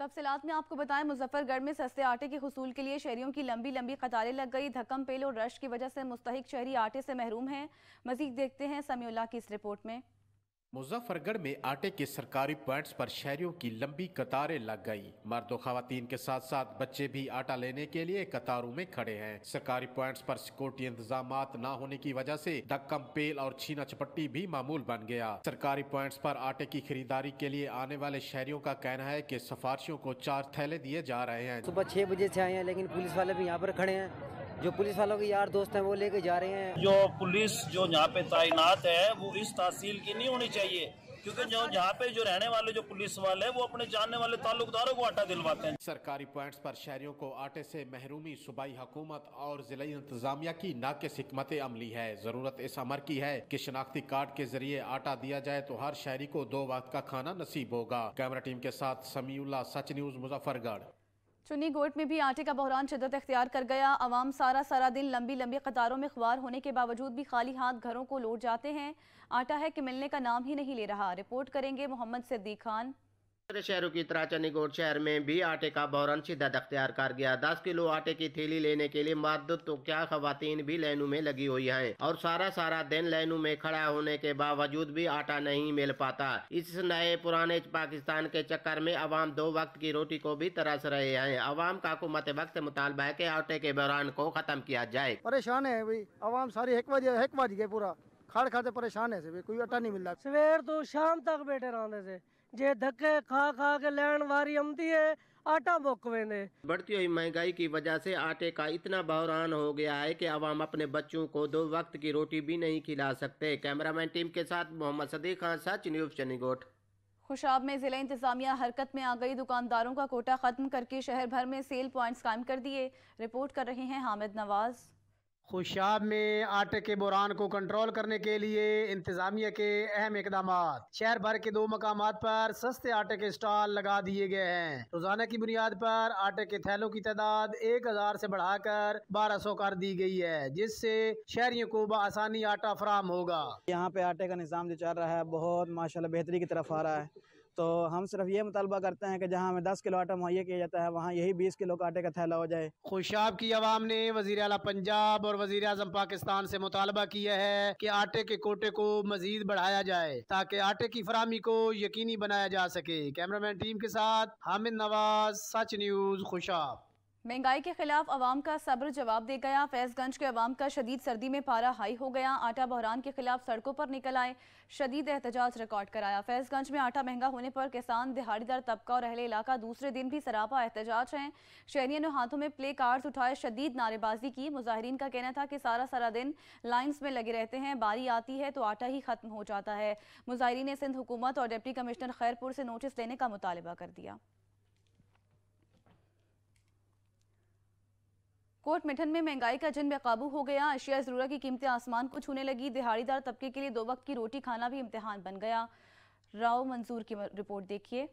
तफसलत में आपको बताएं मुजफ्फरगढ़ में सस्ते आटे के हसूल के लिए शहरियों की लंबी लंबी कतारें लग गई धक्म पेल और रश की वजह से मुस्तक शहरी आटे से महरूम हैं मजीद देखते हैं समीउल्ला की इस रिपोर्ट में मुजफ्फरगढ़ में आटे के सरकारी पॉइंट्स पर शहरियों की लंबी कतारें लग गई मर्द खातन के साथ साथ बच्चे भी आटा लेने के लिए कतारों में खड़े हैं सरकारी पॉइंट्स पर सिक्योरिटी इंतजाम न होने की वजह से धक्कम पेल और छीना चपट्टी भी मामूल बन गया सरकारी पॉइंट्स पर आटे की खरीदारी के लिए आने वाले शहरियों का कहना है की सिफारशियों को चार थैले दिए जा रहे हैं सुबह छह बजे ऐसी आए हैं लेकिन पुलिस वाले भी यहाँ पर खड़े हैं जो पुलिस वालों के यार दोस्त हैं वो लेके जा रहे हैं जो पुलिस जो यहाँ पे तैनात है वो इस तहसील की नहीं होनी चाहिए चाहिए क्योंकि जो जहाँ पे जो रहने वाले जो पुलिस वाले हैं वो अपने जानने वाले ताल्लुकदारों को आटा दिलवाते हैं सरकारी पॉइंट्स पर शहरियों को आटे से महरूमी सूबाई हुकूमत और जिले इंतजामिया की नाकस हमत अमली है जरूरत इस अमर की है की शनाख्ती कार्ड के जरिए आटा दिया जाए तो हर शहरी को दो वक्त का खाना नसीब होगा कैमरा टीम के साथ समी सच न्यूज मुजफ्फरगढ़ चुनी गोट में भी आटे का बहरान शिदत अख्तियार कर गया आवाम सारा सारा दिन लंबी लंबी कतारों में ख्वार होने के बावजूद भी खाली हाथ घरों को लौट जाते हैं आटा है कि मिलने का नाम ही नहीं ले रहा रिपोर्ट करेंगे मोहम्मद सिद्दीक खान शहरों की तरह त्राचनीकोट शहर में भी आटे का बौरन शिदत अख्तियार कर गया दस किलो आटे की थैली लेने के लिए मदद तो क्या खातन भी लाइनों में लगी हुई है और सारा सारा दिन लाइनों में खड़ा होने के बावजूद भी आटा नहीं मिल पाता इस नए पुराने पाकिस्तान के चक्कर में अवाम दो वक्त की रोटी को भी तरस रहे हैं अवाम का हुकूमत वक्त मुतालबा है की आटे के बौरान को खत्म किया जाए परेशान है पूरा खड़ खाते परेशान है कोई आटा नहीं मिल रहा सवेर तो शाम तक बैठे रहते थे जे धक्के खा खा के लैंड वारी आमदी है आटा बोक वेंदे बढ़ती हुई महंगाई की वजह से आटे का इतना बहरान हो गया है कि अवाम अपने बच्चों को दो वक्त की रोटी भी नहीं खिला सकते कैमरामैन टीम के साथ मोहम्मद सदी खान सच न्यूज चनीगोट खुशाब में ज़िला इंतजामिया हरकत में आ गई दुकानदारों का कोटा ख़त्म करके शहर भर में सेल पॉइंट्स कायम कर दिए रिपोर्ट कर रहे हैं हामिद नवाज़ खुशाब में आटे के बुरान को कंट्रोल करने के लिए इंतजामिया के अहम इकदाम शहर भर के दो मकाम पर सस्ते आटे के स्टॉल लगा दिए गए हैं रोजाना की बुनियाद पर आटे के थैलों की तादाद एक हजार ऐसी बढ़ाकर बारह सौ कर दी गई है जिससे शहरियों को बसानी आटा फराम होगा यहाँ पे आटे का निज़ाम जो चल रहा है बहुत माशा बेहतरी की तरफ आ रहा है तो हम सिर्फ ये मुतालबा करते हैं कि जहाँ हमें दस किलो आटा मुहैया किया जाता है वहाँ यही बीस किलो का आटे का थैला हो जाए खुशाब की आवाम ने वजीर अला पंजाब और वजी अजम पाकिस्तान से मुतालबा किया है कि आटे के कोटे को मजीद बढ़ाया जाए ताकि आटे की फरहमी को यकीनी बनाया जा सके मैन टीम के साथ हामिद नवाज सच न्यूज खुशाब महंगाई के खिलाफ आवाम का सब्र जवाब दे गया फैजगंज के आवाम का शदीद सर्दी में पारा हाई हो गया आटा बहरान के खिलाफ सड़कों पर निकल आए शदीद एहतजाज रिकॉर्ड कराया फैजगंज में आटा महंगा होने पर किसान दिहाड़ीदार तबका और अहले इलाका दूसरे दिन भी सरापा एहतजाज हैं शहरियों ने हाथों में प्ले कार्ड्स उठाए शदीद नारेबाजी की मुजाहरीन का कहना था कि सारा सारा दिन लाइन्स में लगे रहते हैं बारी आती है तो आटा ही खत्म हो जाता है मुजाहरीन ने सिंध हुकूमत और डिप्टी कमिश्नर खैरपुर से नोटिस लेने का मुतालबा कर दिया कोट मिठन में महंगाई का जन बेकाबू हो गया अशिया जरूरत की कीमतें आसमान को छूने लगी दिहाड़ीदार तबके के लिए दो वक्त की रोटी खाना भी इम्तहान बन गया राव मंजूर की रिपोर्ट देखिए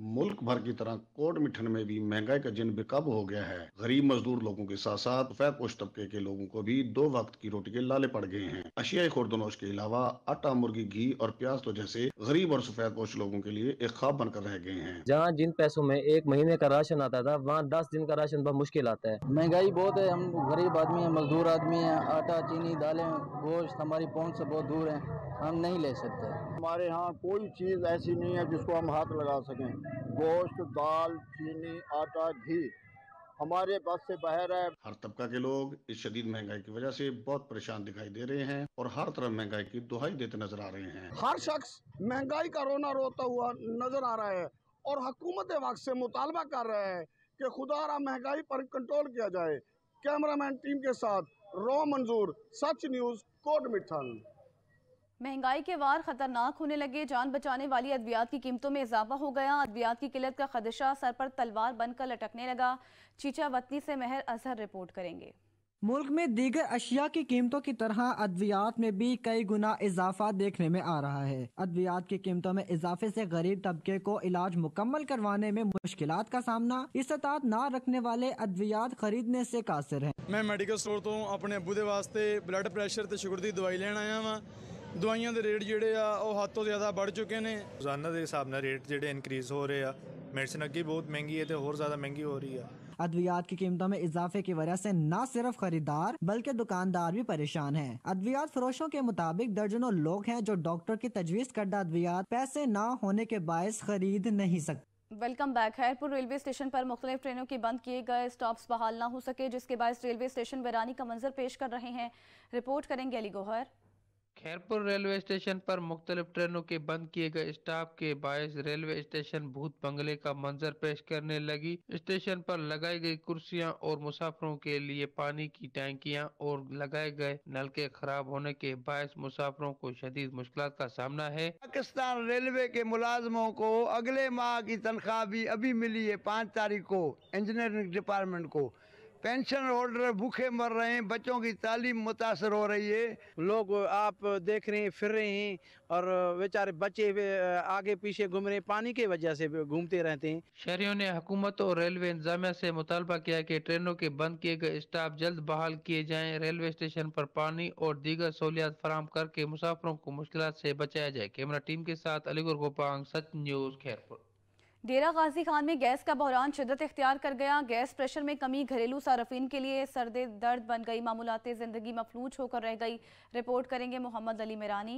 मुल्क भर की तरह कोट मिठन में भी महंगाई का जिन बेकब हो गया है गरीब मजदूर लोगों के साथ साथ फैकोश तबके के लोगों को भी दो वक्त की रोटी के लाले पड़ गए हैं अशियाई खुर्दनोश के अलावा आटा मुर्गी घी और प्याज तो जैसे गरीब और सफेद पोष लोगों के लिए एक खाब बनकर रह गए हैं जहाँ जिन पैसों में एक महीने का राशन आता था वहाँ दस दिन का राशन बहुत मुश्किल आता है महंगाई बहुत है हम गरीब आदमी है मजदूर आदमी है आटा चीनी दालें गोश्त हमारी पहुँच ऐसी बहुत दूर है हम नहीं ले सकते हमारे यहाँ कोई चीज़ ऐसी नहीं है जिसको हम हाथ लगा सकें गोश्त दाल चीनी आटा घी हमारे बस से बाहर है हर तबका के लोग इस शदीद महंगाई की वजह से बहुत परेशान दिखाई दे रहे हैं और हर तरफ महंगाई की दुहाई देते नजर आ रहे हैं हर शख्स महंगाई का रोना रोता हुआ नजर आ रहा है और हकूमत वक्त से मुतालबा कर रहा है कि खुदारा महंगाई पर कंट्रोल किया जाए कैमरामैन टीम के साथ रॉ मंजूर सच न्यूज कोट मिठान महंगाई के वार खतरनाक होने लगे जान बचाने वाली अद्वियात की कीमतों में इजाफा हो गया अद्वियात की किल्लत का खदशा सर पर तलवार बनकर लटकने लगा चीचा वतनी से महर अजहर रिपोर्ट करेंगे मुल्क में दीगर अशिया की कीमतों की तरह अद्वियात में भी कई गुना इजाफा देखने में आ रहा है अद्वियात की कीमतों में इजाफे से गरीब तबके को इलाज मुकम्मल करवाने में मुश्किल का सामना इस्तात ना रखने वाले अद्वियात खरीदने से कासिर है मैं मेडिकल स्टोर तो अपने अबू के वास्ते ब्लड प्रेशर शुगर की दवाई लेना आया वहाँ दवाइया के रेट जोड़े आदों ज़्यादा बढ़ चुके हैं रोजाना के हिसाब से रेट जो इनक्रीज हो रहे हैं मेडिसिन अग्गी बहुत महंगी है तो होर ज्यादा महंगी हो रही है अद्वियात की कीमतों में इजाफे की वजह से न सिर्फ खरीदार बल्कि दुकानदार भी परेशान हैं। अद्वियात फरोशों के मुताबिक दर्जनों लोग हैं जो डॉक्टर की तजवीज करदा अद्वियात पैसे न होने के बायस खरीद नहीं सकते welcome back Hairpur railway station पर मुख्तलिफ ट्रेनों के बंद किए गए स्टॉप्स बहाल ना हो सके जिसके बायस रेलवे स्टेशन बैरानी का मंजर पेश कर रहे हैं रिपोर्ट करेंगे अली गोहर खैरपुर रेलवे स्टेशन पर मुख्तलिफ ट्रेनों के बंद किए गए स्टाफ के बायस रेलवे स्टेशन भूत बंगले का मंजर पेश करने लगी स्टेशन पर लगाई गई कुर्सियां और मुसाफरों के लिए पानी की टैंकियां और लगाए गए नलके खराब होने के बायस मुसाफरों को शदीद मुश्किल का सामना है पाकिस्तान रेलवे के मुलाजमों को अगले माह की तनख्वाह भी अभी मिली है पाँच तारीख को इंजीनियरिंग डिपार्टमेंट को पेंशन होल्डर भूखे मर रहे हैं बच्चों की तालीम मुतासर हो रही है लोग आप देख रहे हैं फिर रहे हैं और बेचारे बच्चे आगे पीछे घूम रहे हैं पानी की वजह से घूमते रहते हैं शहरियों ने हुकूमत और रेलवे इंतजामिया से मुतालबा किया कि ट्रेनों के बंद किए गए स्टाफ जल्द बहाल किए जाए रेलवे स्टेशन पर पानी और दीगर सहूलियात फराम करके मुसाफरों को मुश्किल से बचाया जाए कैमरा टीम के साथ अलीगढ़ गोपांग सच न्यूज खैरपुर डेरा गाजी खान में गैस का बहरान शिदत इख्तियार कर गया गैस प्रेशर में कमी घरेलू सार्फिन के लिए सर्द दर्द बन गई मामूलत ज़िंदगी मफलूज होकर रह गई रिपोर्ट करेंगे मोहम्मद अली मेरानी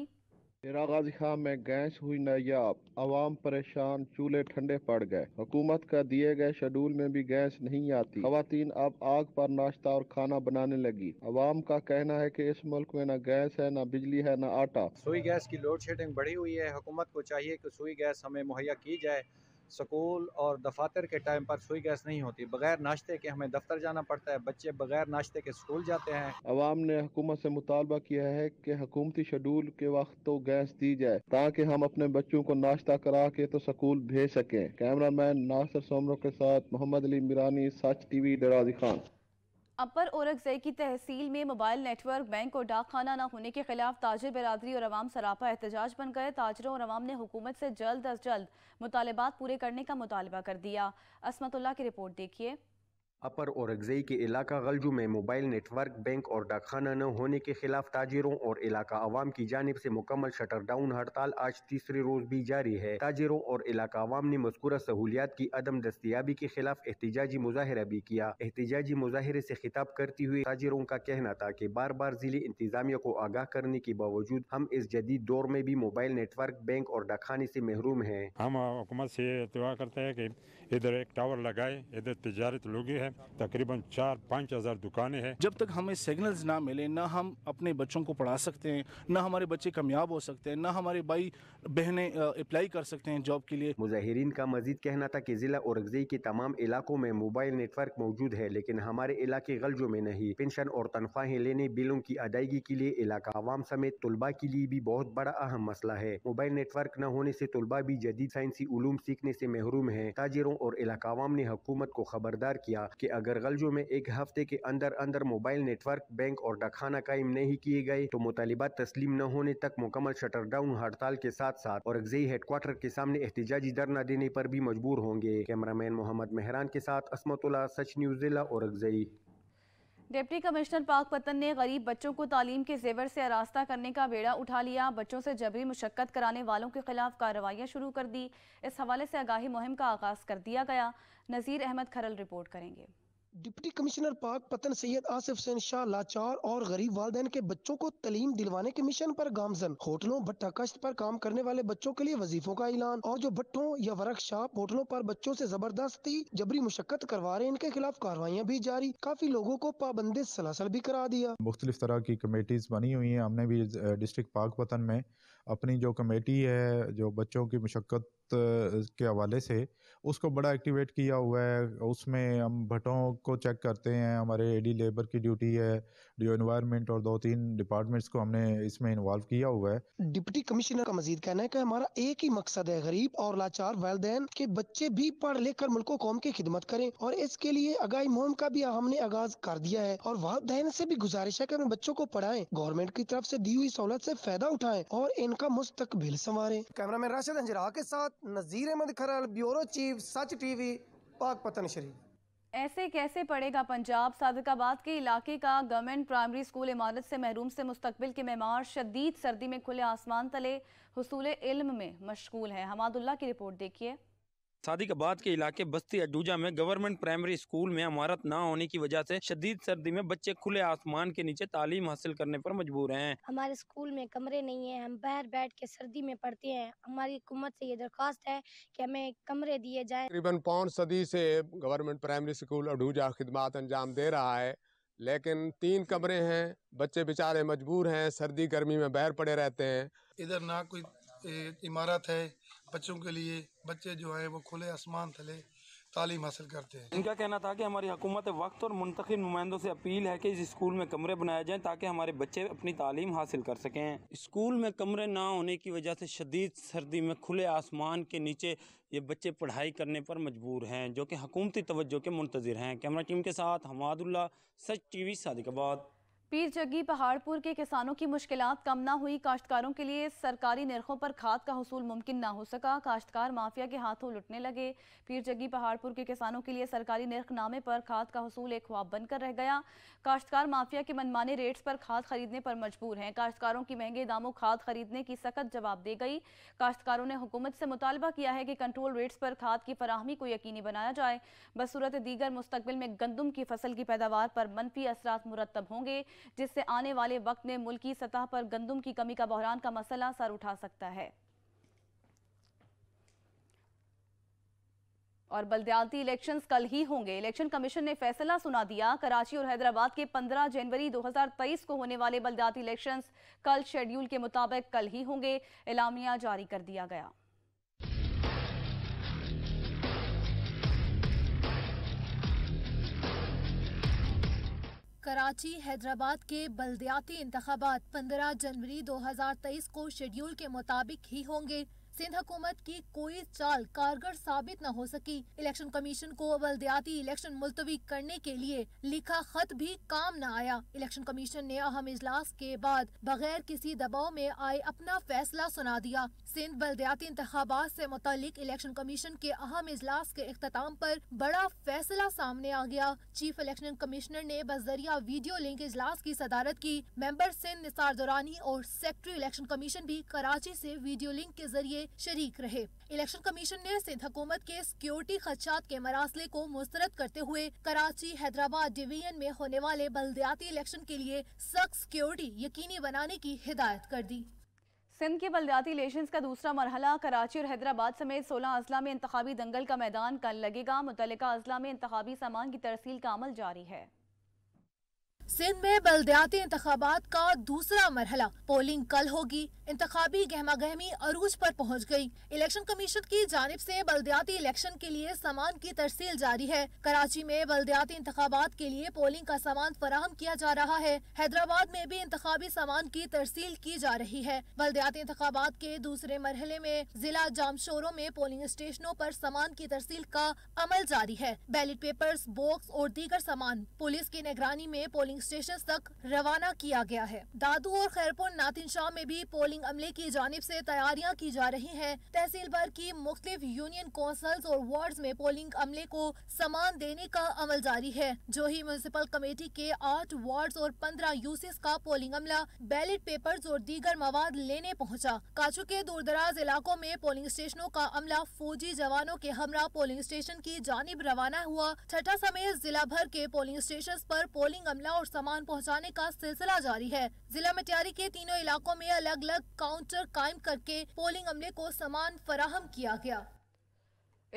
डेरा गाजी खान में गैस हुई नायाब आवाम परेशान चूल्हे ठंडे पड़ गए हुकूमत का दिए गए शेड्यूल में भी गैस नहीं आती खातन अब आग पर नाश्ता और खाना बनाने लगी आवाम का कहना है कि इस मुल्क में न गैस है न बिजली है न आटा सुई गैस की लोड शेडिंग बढ़ी हुई है हुकूमत को चाहिए कि सुई गैस हमें मुहैया की जाए स्कूल और दफातर के टाइम पर सुई गैस नहीं होती बगैर नाश्ते के हमें दफ्तर जाना पड़ता है बच्चे बगैर नाश्ते के स्कूल जाते हैं अवाम ने हुकूमत से मुतालबा किया है कि हकूमती शेड्यूल के वक्त तो गैस दी जाए ताकि हम अपने बच्चों को नाश्ता करा के तो स्कूल भेज सकें कैमरा मैन नासिर सोमरों के साथ मोहम्मद अली मिरानी सच वी डराजी खान अपर औरकजई की तहसील में मोबाइल नेटवर्क बैंक और डाकखाना न होने के खिलाफ ताजर बरदरी और आवाम सरापा एहतजाज बन गए ताजरों और आवाम ने हुकूमत से जल्द अज जल्द मुतालबात पूरे करने का मुतालबा कर दिया असमतुल्ला की रिपोर्ट देखिए अपर और अगजई के इलाका गलजू में मोबाइल नेटवर्क बैंक और डाकखाना न होने के खिलाफ ताजिरों और इलाका आवाम की जानब ऐसी मुकम्मल शटर डाउन हड़ताल आज तीसरे रोज भी जारी है ताजिरों और इलाका आवाम ने मस्कुरा सहूलियात की अदम दस्तियाबी के खिलाफ एहतजाजी मुजाहरा भी किया एहतजाजी मुजाहरे से खिताब करती हुई ताजिरों का कहना था की बार बार जिले इंतजामिया को आगाह करने के बावजूद हम इस जदीद दौर में भी मोबाइल नेटवर्क बैंक और डाकखाने ऐसी महरूम है हम हुकूमत ऐसी करते हैं की इधर एक टावर लगाए इधर तजारत लोगी है तकरीबन चार पाँच हज़ार दुकानें हैं जब तक हमें सिग्नल्स ना मिले ना हम अपने बच्चों को पढ़ा सकते हैं ना हमारे बच्चे कामयाब हो सकते हैं ना हमारे भाई बहनें अप्लाई कर सकते हैं जॉब के लिए मुजाहरीन का मजीद कहना था कि ज़िला अगजई के तमाम इलाकों में मोबाइल नेटवर्क मौजूद है लेकिन हमारे इलाके गलजों में नहीं पेंशन और तनख्वाहें लेने बिलों की अदायगी के लिए इलाका आवाम समेत तलबा के लिए भी बहुत बड़ा अहम मसला है मोबाइल नेटवर्क न होने से तलबा भी जदीद साइंसी सीखने से महरूम है ताजिरों इदारों और इलाकावाम ने हुकूमत को खबरदार किया कि अगर गलजों में एक हफ्ते के अंदर अंदर मोबाइल नेटवर्क बैंक और डाखाना कायम नहीं किए गए तो मुतालबात तस्लीम न होने तक मुकमल शटर डाउन हड़ताल के साथ साथ और अगजई हेडक्वार्टर के सामने एहतजाजी धरना देने पर भी मजबूर होंगे कैमरा मैन मोहम्मद मेहरान के साथ असमतुल्ला सच न्यूज जिला और अगजई डिप्टी कमिश्नर पाक पतन ने गरीब बच्चों को तालीम के जेवर से आरास्ता करने का बेड़ा उठा लिया बच्चों से जबरी मुशक्क़त कराने वालों के खिलाफ कार्रवाइयाँ शुरू कर दी इस हवाले से आगाही मुहिम का आगाज़ कर दिया गया नज़ीर अहमद खरल रिपोर्ट करेंगे डिप्टी कमिश्नर पाक पतन सैयद आसिफ हुसैन शाह लाचार और गरीब वाले के बच्चों को तलीम दिलवाने के मिशन पर गामजन होटलों भट्टा कश्त पर काम करने वाले बच्चों के लिए वजीफों का ऐलान और जो भट्टों या वर्कशॉप होटलों पर बच्चों से जबरदस्ती जबरी मुशक्कत करवा रहे इनके खिलाफ कार्रवाइयाँ भी जारी काफी लोगों को पाबंदी सलासल भी करा दिया मुख्तलिफ तरह की कमेटीज बनी हुई है हमने भी डिस्ट्रिक्ट पाक पतन में अपनी जो कमेटी है जो बच्चों की मुशक्कत के हवाले से उसको बड़ा एक्टिवेट किया हुआ है उसमें हम भट्टों को चेक करते हैं हमारे एडी लेबर की ड्यूटी है डी इन्वायरमेंट और दो तीन डिपार्टमेंट्स को हमने इसमें इन्वॉल्व किया हुआ है डिप्टी कमिश्नर का मजीद कहना है कि हमारा एक ही मकसद है गरीब और लाचार वालदेन के बच्चे भी पढ़ लेकर मुल्क कौम की खिदमत करें और इसके लिए आगाही मुहिम का भी हमने आगाज कर दिया है और वालदेन से भी गुजारिश है कि अपने बच्चों को पढ़ाए गवर्नमेंट की तरफ से दी हुई सहूलत से फायदा उठाएं और इनका मुस्तकबिल संवारें कैमरा मैन राशिद अंजरा के साथ Nazir Ahmad Kharal bureau chief Sach TV Pak Pattan शरीफ ऐसे कैसे पड़ेगा पंजाब सादकाबाद के इलाके का गवर्नमेंट प्राइमरी स्कूल इमारत से महरूम से मुस्तबिल के मेमार शदीद सर्दी में खुले आसमान तले हसूल इल्म में मशगूल है हमादुल्ला की रिपोर्ट देखिए सादिकाबाद के इलाके बस्ती अडूजा में गवर्नमेंट प्राइमरी स्कूल में इमारत न होने की वजह से शदीद सर्दी में बच्चे खुले आसमान के नीचे तालीम हासिल करने पर मजबूर हैं हमारे स्कूल में कमरे नहीं है हम बाहर बैठ के सर्दी में पढ़ते हैं हमारी हुकूमत से ये दरख्वास्त है कि हमें कमरे दिए जाए तकरीबन पौन सदी से गवर्नमेंट प्राइमरी स्कूल अडूजा खिदमात अंजाम दे रहा है लेकिन तीन कमरे हैं बच्चे बेचारे मजबूर हैं सर्दी गर्मी में बाहर पड़े रहते हैं इधर ना कोई इमारत है बच्चों के लिए बच्चे जो हैं वो खुले आसमान तले तालीम हासिल करते हैं इनका कहना था कि हमारी हुकूमत वक्त और मुंतखब नुमाइंदों से अपील है कि इस स्कूल में कमरे बनाए जाएं ताकि हमारे बच्चे अपनी तालीम हासिल कर सकें स्कूल में कमरे ना होने की वजह से शदीद सर्दी में खुले आसमान के नीचे ये बच्चे पढ़ाई करने पर मजबूर हैं जो कि हकूमती तोज्जो के मुंतजर हैं कैमरा टीम के साथ हमादुल्ला सच टी वी सादिकबाद पीर जगी पहाड़पुर के किसानों की मुश्किल कम ना हुई काश्तकारों के लिए सरकारी नरखों पर खाद का हसूल मुमकिन ना हो सका काश्तकार माफिया के हाथों लुटने लगे पीर जगी पहाड़पुर के किसानों के लिए सरकारी नामे पर खाद का हसूल एक ख्वाब बनकर रह गया काश्तकार माफिया के मनमाने रेट्स पर खाद खरीदने पर मजबूर हैं काश्तकारों की महंगे दामों खाद खरीदने की सख्त जवाब दे गई काश्तकारों ने हुकूमत से मुतालबा किया है कि कंट्रोल रेट्स पर खाद की फराहमी को यकीनी बनाया जाए बसूरत दीगर मुस्तबिल में गंदम की फसल की पैदावार पर मनफी असरा मुरतब होंगे जिससे आने वाले वक्त में मुल्की सतह पर गंदम की कमी का बहरान का मसला सर उठा सकता है और बलद्याती इलेक्शन कल ही होंगे इलेक्शन कमीशन ने फैसला सुना दिया कराची और हैदराबाद के 15 जनवरी 2023 को होने वाले बलद्याती इलेक्शन कल शेड्यूल के मुताबिक कल ही होंगे एलामिया जारी कर दिया गया कराची हैदराबाद के बलदियाती इंतबात 15 जनवरी 2023 को शेड्यूल के मुताबिक ही होंगे सिंध हुकूमत की कोई चाल कारगर साबित न हो सकी इलेक्शन कमीशन को बल्दियाती इलेक्शन मुलतवी करने के लिए लिखा खत भी काम न आया इलेक्शन कमीशन ने अहम इजलास के बाद बगैर किसी दबाव में आए अपना फैसला सुना दिया सिंध बल्दियाती इंतबात ऐसी मुतलिक इलेक्शन कमीशन के अहम इजलास के अख्ताम आरोप बड़ा फैसला सामने आ गया चीफ इलेक्शन कमिश्नर ने बजरिया वीडियो लिंक इजलास की सदारत की मेंबर सिंध निसार दौरानी और सेक्रेटरी इलेक्शन कमीशन भी कराची से वीडियो लिंक के जरिए में शरीक रहे इलेक्शन कमीशन ने सिंध हुकूमत के सिक्योरिटी खदशात के मरासले को मुस्तरद करते हुए कराची हैदराबाद डिवीजन में होने वाले बलदयाती इलेक्शन के लिए सख्त सिक्योरिटी यकीनी बनाने की हिदायत कर दी सिंध के बलदयाती इलेक्शन का दूसरा मरहला कराची और हैदराबाद समेत सोलह अजला में इंतबी दंगल का मैदान कल लगेगा मुतल अजला में इंतबी सामान की तरसील का अमल जारी है सिंध में बलदयाती इंतबात का दूसरा मरहला पोलिंग कल होगी इंतबी गहमा गहमी अरूज पर पहुंच गई। इलेक्शन कमीशन की जानब से बलदयाती इलेक्शन के लिए सामान की तरसील जारी है कराची में बलदयाती इंतबात के लिए पोलिंग का सामान फराहम किया जा रहा है हैदराबाद में भी इंतबी सामान की तरसील की जा रही है बलदयाती इंतबात के दूसरे मरहले में जिला जामशोरों में पोलिंग स्टेशनों आरोप सामान की तरसील का अमल जारी है बैलेट पेपर बॉक्स और दीगर सामान पुलिस की निगरानी में पोलिंग पोलिंग स्टेशन तक रवाना किया गया है दादू और खैरपुर नातिन शाह में भी पोलिंग अमले की जानब ऐसी तैयारियाँ की जा रही है तहसील भर की मुख्तलिफ यूनियन कौंसल और वार्ड में पोलिंग अमले को सामान देने का अमल जारी है जो ही म्यूनसिपल कमेटी के आठ वार्ड और पंद्रह यूसेस का पोलिंग अमला बैलेट पेपर और दीगर मवाद लेने पहुँचा काचू के दूरदराज इलाकों में पोलिंग स्टेशनों का अमला फौजी जवानों के हमला पोलिंग स्टेशन की जानब रवाना हुआ छठा समेत जिला भर के पोलिंग स्टेशन आरोप पोलिंग अमला और और सामान पहुंचाने का सिलसिला जारी है जिला मटियारी के तीनों इलाकों में अलग अलग काउंटर कायम करके पोलिंग अमले को सामान फराहम किया गया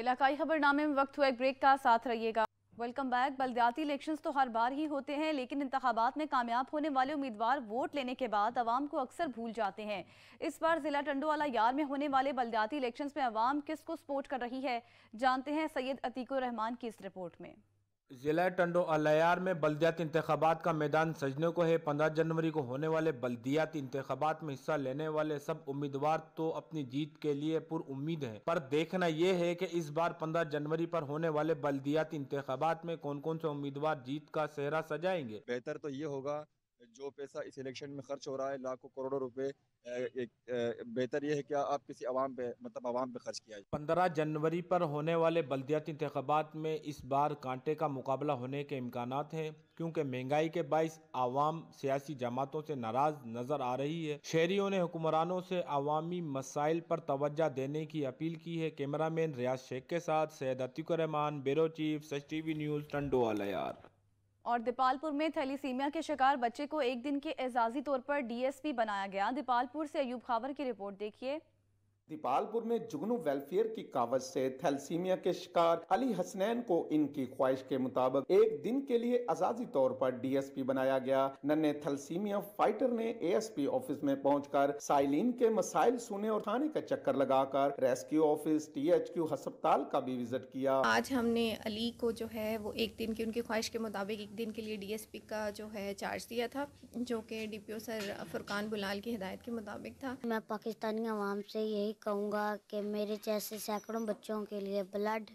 इलाकाई खबरनामे में वक्त हुआ एक ब्रेक का साथ रहिएगा वेलकम बैक बलदियाती इलेक्शंस तो हर बार ही होते हैं लेकिन इंतबात में कामयाब होने वाले उम्मीदवार वोट लेने के बाद आवाम को अक्सर भूल जाते हैं इस बार जिला टंडोवाला यार में होने वाले बलदियाती इलेक्शंस में आवाम किसको सपोर्ट कर रही है जानते हैं सैयद अतीकुर रहमान की इस रिपोर्ट में ज़िला टंडो अलयार में बलदियाती इंतबात का मैदान सजने को है पंद्रह जनवरी को होने वाले बल्दियाती इंतबात में हिस्सा लेने वाले सब उम्मीदवार तो अपनी जीत के लिए पुर उम्मीद हैं पर देखना यह है कि इस बार पंद्रह जनवरी पर होने वाले बल्दियाती इंतबात में कौन कौन से उम्मीदवार जीत का सेहरा सजाएंगे बेहतर तो ये होगा जो पैसा इस इलेक्शन में खर्च हो रहा है लाखों करोड़ों रुपए बेहतर यह है कि आप किसी आवाम पे मतलब आवाम पे खर्च किया जाए पंद्रह जनवरी पर होने वाले बल्दियाती इंतबात में इस बार कांटे का मुकाबला होने के इम्कान हैं क्योंकि महंगाई के बायस आवाम सियासी जमातों से नाराज नजर आ रही है शहरीों ने हुक्मरानों से अवामी मसाइल पर तोज्जह देने की अपील की है कैमरा मैन रियाज शेख के साथ Saeed Atiqur bureau chief Sach T V news Tando Allahyar और दीपालपुर में थैलीसीमिया के शिकार बच्चे को एक दिन के एजाजी तौर पर डीएसपी बनाया गया दीपालपुर से अयूब खावर की रिपोर्ट देखिए दीपालपुर में जुगनू वेलफेयर की कावज से थैलसीमिया के शिकार अली हसनैन को इनकी ख्वाहिश के मुताबिक एक दिन के लिए आजादी तौर पर डीएसपी बनाया गया नन्हे थैलसीमिया फाइटर ने एएसपी ऑफिस में पहुंचकर साइलिन के मसाइल सुने और थाने का चक्कर लगाकर रेस्क्यू ऑफिस टीएचक्यू अस्पताल का भी विजिट किया आज हमने अली को जो है वो एक दिन की उनकी ख्वाहिश के मुताबिक एक दिन के लिए डीएसपी का जो है चार्ज दिया था जो की डीपीओ सर फुरकान बुलाल की हिदायत के मुताबिक था मैं पाकिस्तानी आवाम ऐसी यही कहूँगा कि मेरे जैसे सैकड़ों बच्चों के लिए ब्लड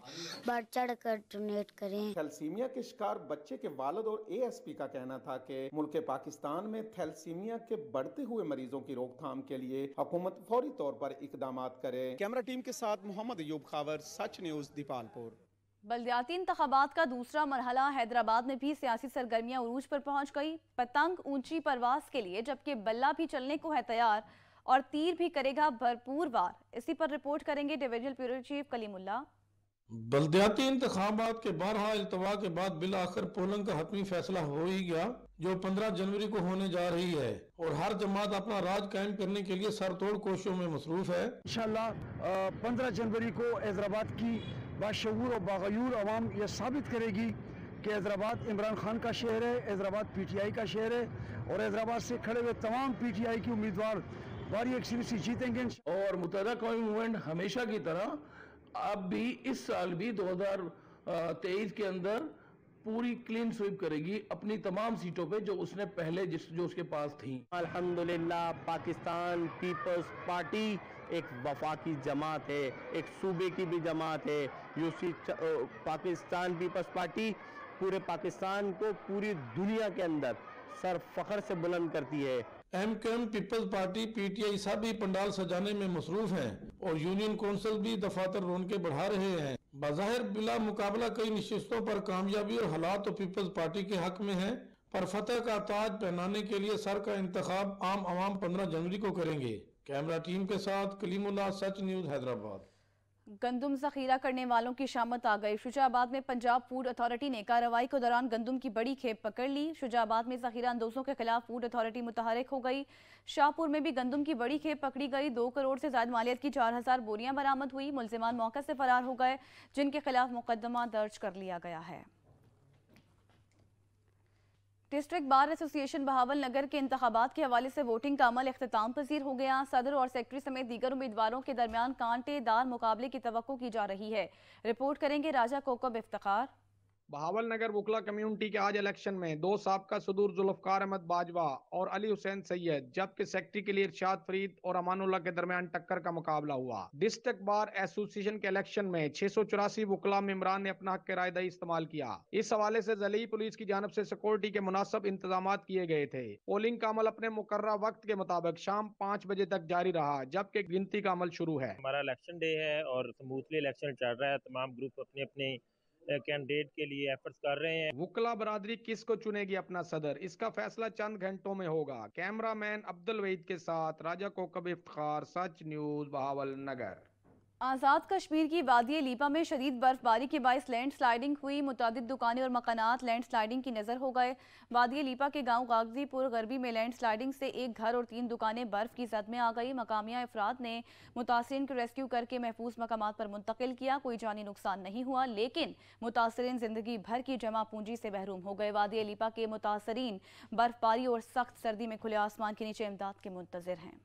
बढ़ चढ़ कर डोनेट करें थैलसीमिया के शिकार बच्चे के वालद और एएसपी का कहना था कि मुल्क पाकिस्तान में थैलसीमिया के बढ़ते हुए मरीजों की रोकथाम के लिए हुकूमत फौरी तौर पर इकदाम करे कैमरा टीम के साथ मोहम्मद यूब खावर सच न्यूज दीपालपुर बलदियाती इंतबात का दूसरा मरहला हैदराबाद में भी सियासी सरगर्मियां उरूज पर पहुंच गई पतंग ऊंची परवास के लिए जबकि बल्ला भी चलने को है तैयार और तीर भी करेगा भरपूर वार इसी पर रिपोर्ट करेंगे डिविजनल ब्यूरो चीफ कलीमुल्ला बलदियाती इंतबात के बारह अल्तवा के बाद बिल आखिर पोलंग का हतमी फैसला हो ही गया जो 15 जनवरी को होने जा रही है और हर जमात अपना राज कायम करने के लिए सरतोड़ कोशिशों में मसरूफ है इनशाला पंद्रह जनवरी को हैदराबाद की बाशूर और बागयूर आवाम यह साबित करेगी कि हैदराबाद इमरान खान का शहर है हैदराबाद पी टी आई का शहर है और हैदराबाद से खड़े हुए तमाम पी टी आई के उम्मीदवार और ये एक सीरीज जीतेंगे और मुतहदा कौमी मूवमेंट हमेशा की तरह अब भी इस साल भी 2023 के अंदर पूरी क्लीन स्वीप करेगी अपनी तमाम सीटों पे जो उसने पहले जिस जो उसके पास थी अल्हम्दुलिल्लाह पाकिस्तान पीपल्स पार्टी एक वफा की जमात है एक सूबे की भी जमात है यूसी पाकिस्तान पीपल्स पार्टी पूरे पाकिस्तान को पूरी दुनिया के अंदर सर फखर से बुलंद करती है M M peoples party PTI सब भी पंडाल सजाने में मसरूफ हैं और यूनियन कौंसिल भी दफातर रोनके बढ़ा रहे हैं बाहिर बिला मुकाबला कई नशस्तों पर कामयाबी और हालात तो पीपल्स पार्टी के हक में है पर फतेह का ताज पहनाने के लिए सर का इंतखाब आम आवाम पंद्रह जनवरी को करेंगे कैमरा टीम के साथ कलीमुल्ला सच न्यूज हैदराबाद गंदम जखीरा करने वालों की शामत आ गई शुजाबाद में पंजाब फूड अथॉरिटी ने कार्रवाई के दौरान गंदम की बड़ी खेप पकड़ ली शुजाबाद में जखीरा अंदोजों के खिलाफ फूड अथॉरिटी मुतहरक हो गई शाहपुर में भी गंदम की बड़ी खेप पकड़ी गई दो करोड़ से ज्यादा मालियत की चार हजार बोरियां बरामद हुई मुलजमान मौके से फरार हो गए जिनके खिलाफ मुकदमा दर्ज कर लिया गया है district bar association Bahawalnagar के इंतबात के हवाले से वोटिंग का अमल अख्ताम पजीर हो गया सदर और सेक्रेटरी समेत दीगर उम्मीदवारों के दरमियान कांटेदार मुकाबले की तो की जा रही है रिपोर्ट करेंगे राजा कोकब इफ्तार बहावल नगर बुकला कम्युनिटी के आज इलेक्शन में दो सबका सदूर जुल्फकार अहमद बाजवा और अली हुसैन सैयद जबकि सेक्रेटरी के लिए इर्शाद फरीद और अमानुल्ला के दरमियान टक्कर का मुकाबला हुआ डिस्ट्रिक्ट बार एसोसिएशन के इलेक्शन में छह सौ चौरासी बुकला इमरान ने अपना हक रायदाई इस्तेमाल किया इस हवाले ऐसी जली पुलिस की जानब ऐसी सिक्योरिटी के मुनासब इंतजाम किए गए थे पोलिंग का अमल अपने मुकर्रा वक्त के मुताबिक शाम पाँच बजे तक जारी रहा जबकि गिनती का अमल शुरू है हमारा इलेक्शन डे है और स्मूथली इलेक्शन चल रहा है तमाम ग्रुप अपने अपने कैंडिडेट के लिए एफर्ट्स कर रहे हैं वकला बरादरी किस को चुनेगी अपना सदर इसका फैसला चंद घंटों में होगा कैमरामैन अब्दुल वहीद के साथ राजा कोकब इफ्तार सच न्यूज बहावल नगर आज़ाद कश्मीर की वादी लीपा में शदीद बर्फबारी के बायस लैंड स्लाइडिंग हुई मुतद दुकानें और मकान लैंड स्लाइडिंग की नज़र हो गए वादी लीपा के गांव गागजीपुर गरबी में लैंड स्लाइडिंग से एक घर और तीन दुकानें बर्फ की जद में आ गई मकामिया अफराद ने मुतासरी को रेस्क्यू करके महफूज मकाम पर मुंतकिल किया कोई जानी नुकसान नहीं हुआ लेकिन मुतासरी जिंदगी भर की जमा पूंजी से महरूम हो गए वादी लीपा के मुतासरीन बर्फबारी और सख्त सर्दी में खुले आसमान के नीचे इमदाद के मुंतजर हैं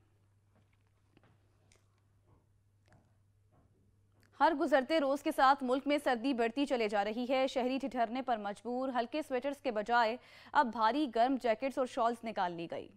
हर गुजरते रोज के साथ मुल्क में सर्दी बढ़ती चले जा रही है शहरी ठिठरने पर मजबूर हल्के स्वेटर्स के बजाय अब भारी गर्म जैकेट्स और शॉल्स निकाल ली गई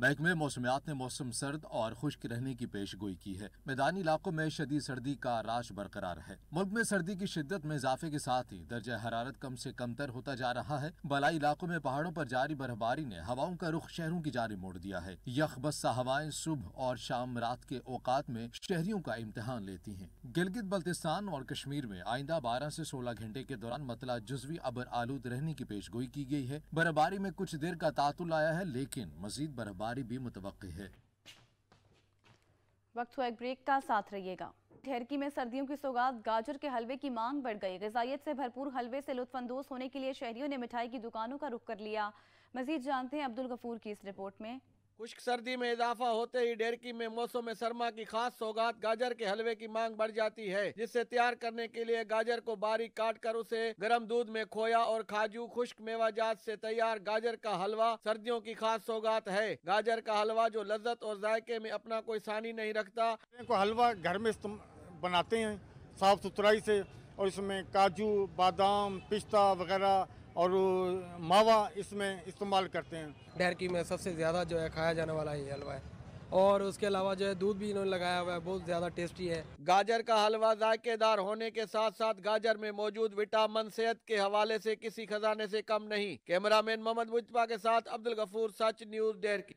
महकमे मौसमियात ने मौसम सर्द और खुश्क रहने की पेश गोई की है मैदानी इलाकों में शदीद सर्दी का राश बरकरार है मुल्क में सर्दी की शिद्दत में इजाफे के साथ ही दर्ज हरारत कम से तर होता जा रहा है बलाई इलाकों में पहाड़ों पर जारी बर्फबारी ने हवाओं का रुख शहरों की जारी मोड़ दिया है यख बस्सा हवाएं सुबह और शाम रात के औकात में शहरियों का इम्तहान लेती है गिलगित बल्तिस्तान और कश्मीर में आइंदा बारह ऐसी सोलह घंटे के दौरान मतला जुजवी अबर आलूद रहने की पेश गोई की गयी है बर्फबारी में कुछ देर का तातुल आया है लेकिन मजीद बर्फबारी बहारी भी मुतव है वक्त हुआ एक ब्रेक का साथ रहिएगा ठहरकी में सर्दियों की सौगात गाजर के हलवे की मांग बढ़ गई गजाइत से भरपूर हलवे से लुत्फानंदोज होने के लिए शहरियों ने मिठाई की दुकानों का रुख कर लिया मजीद जानते हैं अब्दुल गफूर की इस रिपोर्ट में खुश्क सर्दी में इजाफा होते ही डेरकी में मौसम में सरमा की खास सौगात गाजर के हलवे की मांग बढ़ जाती है जिससे तैयार करने के लिए गाजर को बारीक काट कर उसे गर्म दूध में खोया और खाजू खुश्क मेवाजात से तैयार गाजर का हलवा सर्दियों की खास सौगात है गाजर का हलवा जो लज्जत और जायके में अपना कोई सानी नहीं रखता हलवा घर में बनाते हैं साफ सुथराई से और इसमें काजू बादाम पिस्ता वगैरह और मावा इसमें इस्तेमाल करते हैं डहरकी में सबसे ज़्यादा जो है खाया जाने वाला ही हलवा है और उसके अलावा जो है दूध भी इन्होंने लगाया हुआ है बहुत ज़्यादा टेस्टी है गाजर का हलवा जायकेदार होने के साथ साथ गाजर में मौजूद विटामिन सेहत के हवाले से किसी खजाने से कम नहीं कैमरामैन मोहम्मद मुजपा के साथ अब्दुल गफूर सच न्यूज़ डहरकी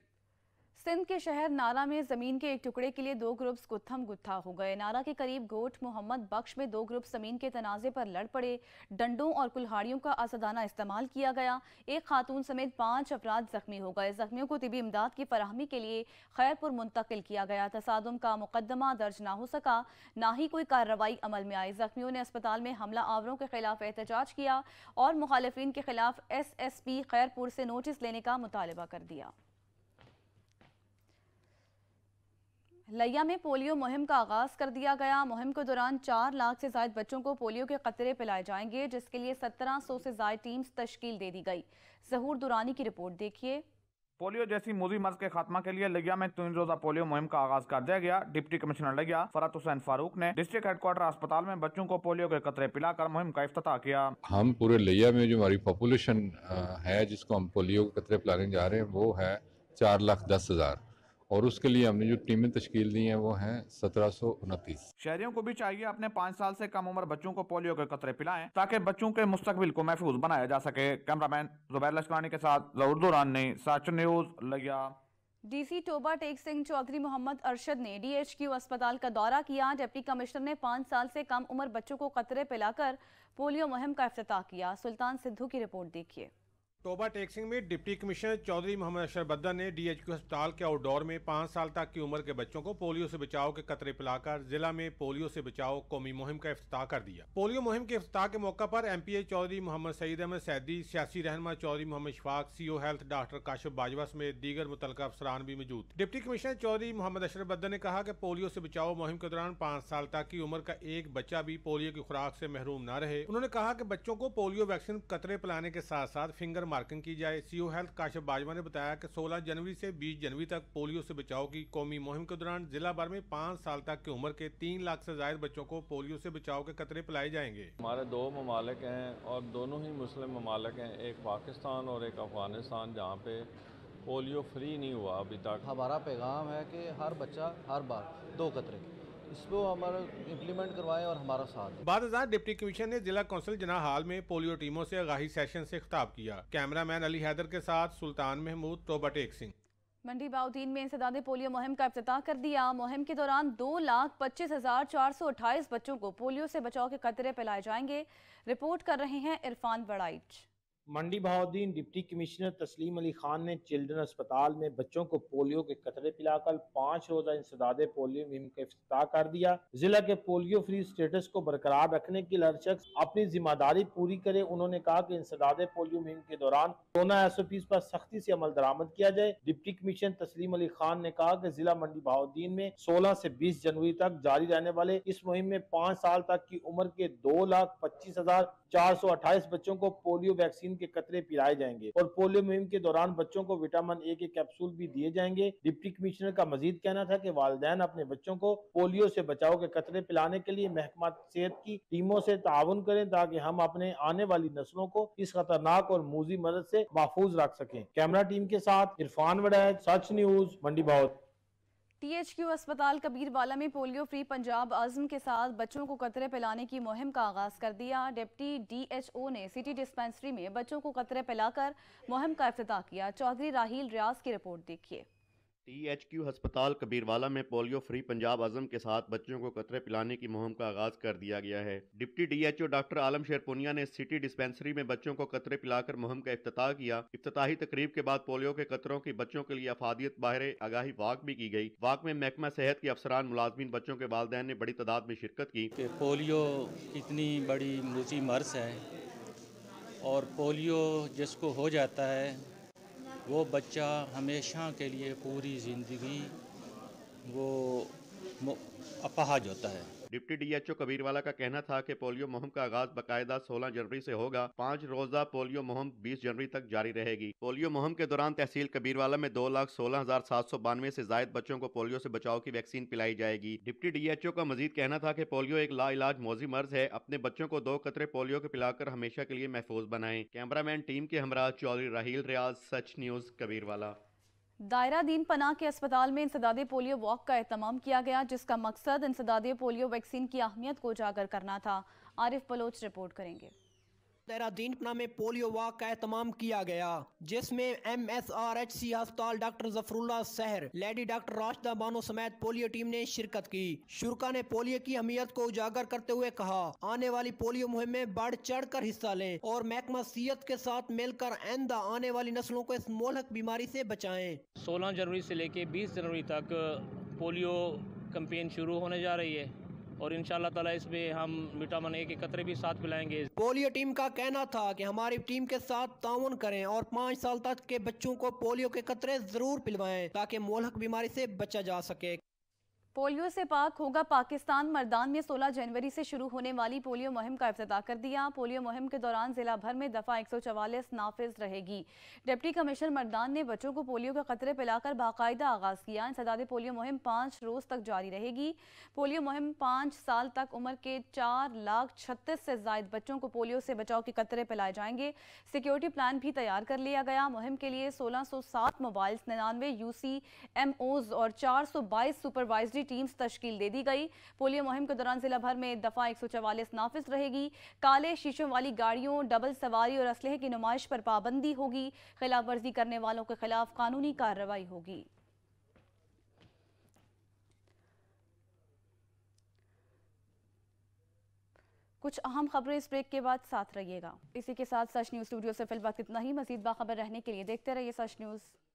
सिंध के शहर नारा में जमीन के एक टुकड़े के लिए दो ग्रुप्स गुत्थम गुत्था हो गए नारा के करीब गोट मोहम्मद बख्श में दो ग्रुप जमीन के तनाजे पर लड़ पड़े डंडों और कुल्हाड़ियों का आसदाना इस्तेमाल किया गया एक खातून समेत पांच अफराद जख्मी हो गए जख्मियों को तिबी इमदाद की फरहमी के लिए खैरपुर मुंतकिल किया गया तसादम का मुकदमा दर्ज ना हो सका ना ही कोई कार्रवाई अमल में आई जख्मियों ने अस्पताल में हमला आवरों के खिलाफ एहतजाज किया और मुखालफन के खिलाफ एस एस पी खैरपुर से नोटिस लेने का मुतालबा कर दिया लैया में पोलियो मुहिम का आगाज कर दिया गया मुहिम के दौरान चार लाख से ज्यादा बच्चों को पोलियो के कतरे पिलाए जाएंगे जिसके लिए सत्रह सौ से ज्यादा टीम्स तश्कील दे दी गई जहूर दुरानी की रिपोर्ट देखिए पोलियो जैसी मोजी मर्ज के खात्मा के लिए लगिया में तीन रोजा पोलियो मुहिम का आगाज कर दिया गया डिप्टी कमिश्नर लगिया फरत हुसैन फारूक ने डिस्ट्रिक्ट हेडक्वार्टर अस्पताल में बच्चों को पोलियो के कतरे पिलाकर मुहिम का अफ्ताह किया हम पूरे लिया में जो हमारी पॉपुलेशन है जिसको हम पोलियो के कतरे पिलाने जा रहे हैं वो है चार लाख दस हजार और उसके लिए हमने जो टीमें तश्ल दी हैं वो हैं सत्रह सौ उनतीस शहरियों को भी चाहिए अपने पाँच साल से कम उम्र बच्चों को पोलियो के कतरे पिलाएं ताकि बच्चों के मुस्तबिल को महफूज बनाया जा सके कैमरामैन जुबैर लश्करानी के साथ जहूर दौरान ने साच न्यूज लगिया डीसी टोबा टेक सिंह चौधरी मोहम्मद अरशद ने डीएचक्यू अस्पताल का दौरा किया डिप्टी कमिश्नर ने पाँच साल से कम उम्र बच्चों को कतरे पिलाकर पोलियो मुहिम का अफ्ताह किया सुल्तान सिद्धू की रिपोर्ट देखिए तोबा टेक सिंह में डिप्टी कमिश्नर चौधरी मोहम्मद अशर बद्दा ने डीएचक्यू अस्पताल के आउटडोर में पाँच साल तक की उम्र के बच्चों को पोलियो से बचाव के कतरे पिलाकर जिला में पोलियो से बचाव कौमी मुहिम का अफ्ताह कर दिया पोलियो मुहिम के अफ्ताह के मौका पर एमपीए चौधरी मोहम्मद सईद अहमद सैदी सियासी रहनमा Chaudhry Mohammad Shafaq CO health doctor Kashif Bajwa समेत दीगर मुतल अफसरान भी मौजूद डिप्टी कमिश्नर चौधरी मोहम्मद अशर बद्दा ने कहा की पोलियो से बचाव मुहिम के दौरान पाँच साल तक की उम्र का एक बच्चा भी पोलियो की खुराक ऐसी महरूम न रहे उन्होंने कहा की बच्चों को पोलियो वैक्सीन कतरे पिलाने के साथ साथ फिंगर मार्किंग की जाए सीओ हेल्थ काशिफ बाजवा ने बताया कि 16 जनवरी से 20 जनवरी तक पोलियो से बचाव की कौमी मुहिम के दौरान जिला भर में पाँच साल तक की उम्र के तीन लाख से ज्यादा बच्चों को पोलियो से बचाव के कतरे पिलाए जाएंगे हमारे दो ममालिक हैं और दोनों ही मुस्लिम ममालक हैं एक पाकिस्तान और एक अफगानिस्तान जहाँ पे पोलियो फ्री नहीं हुआ अभी तक हमारा पैगाम है कि हर बच्चा हर बार दो कतरे इसको हमारा इम्प्लीमेंट करवाएं और हमारा साथ बाद हजार डिप्टी कमिश्नर ने जिला कौंसिल जना हाल में पोलियो टीमों से आगाही सेशन से खिताब किया कैमरामैन अली हैदर के साथ सुल्तान महमूद तोबा टेक सिंह मंडी बाउदीन में इंसदाद पोलियो मुहिम का अफ्ताह कर दिया मुहिम के दौरान दो लाख पच्चीस हजार चार सौ अट्ठाईस बच्चों को पोलियो से बचाव के खतरे पिलाए जाएंगे रिपोर्ट कर रहे हैं इरफान बड़ाइच मंडी बहाउद्दीन डिप्टी कमिश्नर तस्लीम अली खान ने चिल्ड्रन अस्पताल में बच्चों को पोलियो के कतरे पिलाकर पांच रोजा इंसदाद पोलियो मुहिम का अफ्ताह कर दिया जिला के पोलियो फ्री स्टेटस को बरकरार रखने के लिए हर शख्स अपनी जिम्मेदारी पूरी करे उन्होंने कहा कि इंसदाद पोलियो मुहिम के दौरान कोरोना एस ओ पी पर सख्ती से अमल दरामद किया जाए डिप्टी कमिश्नर तस्लीम अली खान ने कहा की जिला मंडी बहाउद्दीन में सोलह ऐसी बीस जनवरी तक जारी रहने वाले इस मुहिम में पाँच साल तक की उम्र के दो लाख पच्चीस हजार चार सौ अट्ठाईस बच्चों को पोलियो वैक्सीन के कतरे पिलाए जाएंगे और पोलियो मुहिम के दौरान बच्चों को विटामिन ए के कैप्सूल भी दिए जाएंगे डिप्टी कमिश्नर का मजीद कहना था की वाले अपने बच्चों को पोलियो से बचाव के कतरे पिलाने के लिए महकमा सेहत की टीमों से ताउन करें ताकि हम अपने आने वाली नस्लों को इस खतरनाक और मूजी मदद ऐसी महफूज रख सकें कैमरा टीम के साथ इरफान वडैद सच न्यूज मंडी बहुत टीएचक्यू अस्पताल कबीरवाला में पोलियो फ्री पंजाब आजम के साथ बच्चों को कतरे पिलाने की मुहिम का आगाज कर दिया डिप्टी डीएचओ ने सिटी डिस्पेंसरी में बच्चों को कतरे पिलाकर मुहिम का अफ्ताह किया चौधरी राहील रियाज की रिपोर्ट देखिए टीएचक्यू हस्पताल कबीरवाला में पोलियो फ्री पंजाब आजम के साथ बच्चों को कतरे पिलाने की मुहिम का आगाज कर दिया गया है डिप्टी डीएचओ डॉक्टर आलम शेर पुनिया ने सिटी डिस्पेंसरी में बच्चों को कतरे पिलाकर मुहिम का अफ्ताह किया इफ्ताही तकरीब के बाद पोलियो के कतरों की बच्चों के लिए अफादियत बाहर आगाही वाक भी की गई वाक में महकमा सेहत के अफसरान मुलाजमी बच्चों के वालदेन ने बड़ी तादाद में शिरकत की पोलियो इतनी बड़ी मोजी मर्ज है और पोलियो जिसको हो जाता है वो बच्चा हमेशा के लिए पूरी ज़िंदगी वो अपाहज होता है डिप्टी डीएचओ कबीरवाला का कहना था कि पोलियो मुहिम का आगाज बाकायदा 16 जनवरी से होगा पाँच रोजा पोलियो मुहिम 20 जनवरी तक जारी रहेगी पोलियो मुहिम के दौरान तहसील कबीरवाला में दो लाख सोलह हजार सात सौ बानवे ऐसी जायद बच्चों को पोलियो ऐसी बचाव की वैक्सीन पिलाई जाएगी डिप्टी डीएचओ का मजीद कहना था की पोलियो एक ला इलाज मोजी मर्ज है अपने बच्चों को दो कतरे पोलियो के पिलाकर हमेशा के लिए महफूज बनाए मैन टीम के हमरा चौधरी राहल रियाज सच न्यूज कबीरवाला दायरा दीन पना के अस्पताल में इंसदाद पोलियो वॉक का अहतमाम किया गया जिसका मकसद इंसदाद पोलियो वैक्सीन की अहमियत को उजागर करना था आरिफ बलोच रिपोर्ट करेंगे देहरादीन पना में पोलियो वाक का एहतमाम किया गया जिसमें M S R H C अस्पताल डॉक्टर जफरुल्ला सहर लेडी डॉक्टर राशिदा बानो समेत पोलियो टीम ने शिरकत की शुरा ने पोलियो की अहमियत को उजागर करते हुए कहा आने वाली पोलियो मुहिम में बढ़ चढ़ कर हिस्सा लें और महकमा सीहत के साथ मिलकर आंदा आने वाली नस्लों को इस मोलक बीमारी ऐसी बचाए सोलह जनवरी ऐसी लेके बीस जनवरी तक पोलियो कंपेन शुरू होने जा रही है और इन ताला इसमें हम विटामिन ए के कतरे भी साथ पिलाएंगे पोलियो टीम का कहना था कि हमारी टीम के साथ ताउन करें और पाँच साल तक के बच्चों को पोलियो के कतरे जरूर पिलवाएं ताकि मोलहक बीमारी से बचा जा सके पोलियो से पाक होगा पाकिस्तान मर्दान में 16 जनवरी से शुरू होने वाली पोलियो मुहिम का अफ्ताह कर दिया पोलियो मुहिम के दौरान जिला भर में दफा 144 नाफिज रहेगी डिप्टी कमिश्नर मर्दान ने बच्चों को पोलियो के खतरे पिलाकर बाकायदा आगाज किया इंसदाद पोलियो मुहिम पाँच रोज तक जारी रहेगी पोलियो मुहिम पाँच साल तक उम्र के चार लाख छत्तीस से जायद बच्चों को पोलियो से बचाव के खतरे पिलाए जाएंगे सिक्योरिटी प्लान भी तैयार कर लिया गया मुहिम के लिए सोलह सौ सात मोबाइल निन्यानवे यू सी एम ओज और चार सौ बाईस सुपरवाइजरी टीम्स तश्कील दे दी गई पोलियो मुहिम के दौरान जिला भर में दफा एक नाफिज रहेगी काले शीशों वाली गाड़ियों डबल सवारी और असलहे की नुमाइश पर पाबंदी होगी खिलाफ वर्जी करने वालों के खिलाफ कानूनी कार्रवाई होगी कुछ अहम खबरें इस ब्रेक के बाद साथ रहिएगा इसी के साथ सच न्यूज़ स्टूडियो से फिलहाल इतना ही मजीद बाखबर रहने के लिए देखते रहिए सच न्यूज़